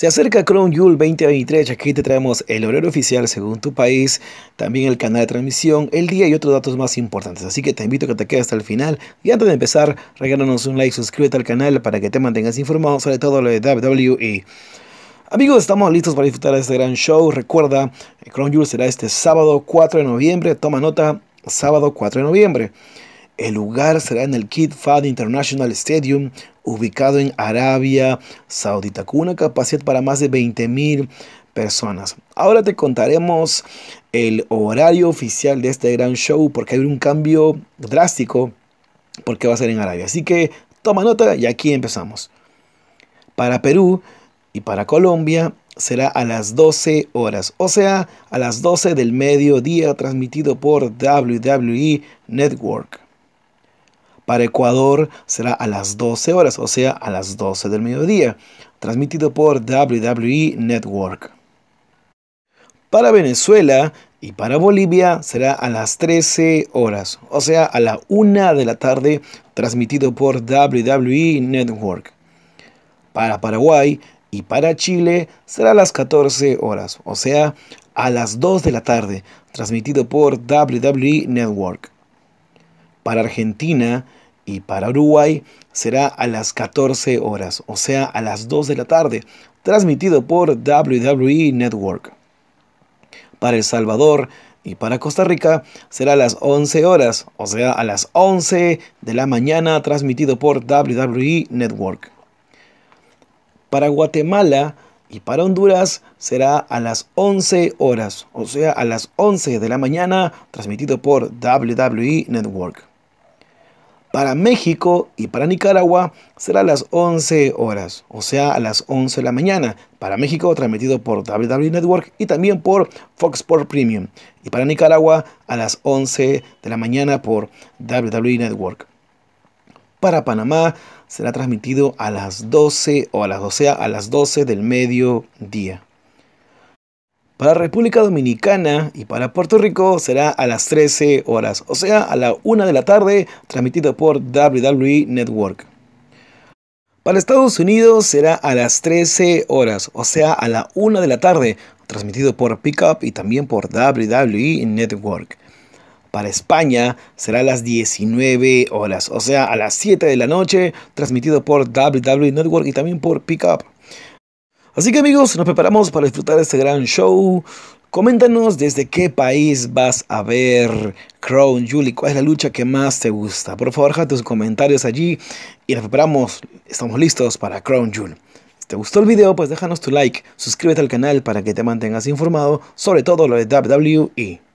Se acerca Crown Jewel 2023, aquí te traemos el horario oficial según tu país, también el canal de transmisión, el día y otros datos más importantes. Así que te invito a que te quedes hasta el final. Y antes de empezar, regálanos un like, suscríbete al canal para que te mantengas informado sobre todo lo de WWE. Amigos, estamos listos para disfrutar de este gran show. Recuerda, Crown Jewel será este sábado 4 de noviembre. Toma nota, sábado 4 de noviembre. El lugar será en el Kid Fad International Stadium, ubicado en Arabia Saudita, con una capacidad para más de 20.000 personas. Ahora te contaremos el horario oficial de este gran show, porque hay un cambio drástico, porque va a ser en Arabia. Así que toma nota y aquí empezamos. Para Perú y para Colombia será a las 12 horas, o sea, a las 12 del mediodía, transmitido por WWE Network. Para Ecuador será a las 12 horas, o sea, a las 12 del mediodía, transmitido por WWE Network. Para Venezuela y para Bolivia será a las 13 horas, o sea, a la 1 de la tarde, transmitido por WWE Network. Para Paraguay y para Chile será a las 14 horas, o sea, a las 2 de la tarde, transmitido por WWE Network. Para Argentina y para Uruguay será a las 14 horas, o sea, a las 2 de la tarde, transmitido por WWE Network. Para El Salvador y para Costa Rica será a las 11 horas, o sea, a las 11 de la mañana, transmitido por WWE Network. Para Guatemala y para Honduras será a las 11 horas, o sea, a las 11 de la mañana, transmitido por WWE Network. Para México y para Nicaragua será a las 11 horas, o sea, a las 11 de la mañana. Para México, transmitido por WWE Network y también por Fox Sports Premium. Y para Nicaragua, a las 11 de la mañana por WWE Network. Para Panamá, será transmitido a las 12 o a las, o sea, a las 12 del mediodía. Para República Dominicana y para Puerto Rico será a las 13 horas, o sea, a la 1 de la tarde, transmitido por WWE Network. Para Estados Unidos será a las 13 horas, o sea, a la 1 de la tarde, transmitido por Pickup y también por WWE Network. Para España será a las 19 horas, o sea, a las 7 de la noche, transmitido por WWE Network y también por Pickup. Así que amigos, nos preparamos para disfrutar este gran show. Coméntanos desde qué país vas a ver Crown y cuál es la lucha que más te gusta. Por favor, deja tus comentarios allí y nos preparamos, estamos listos para Crown Julie. Si te gustó el video, pues déjanos tu like, suscríbete al canal para que te mantengas informado sobre todo lo de WWE.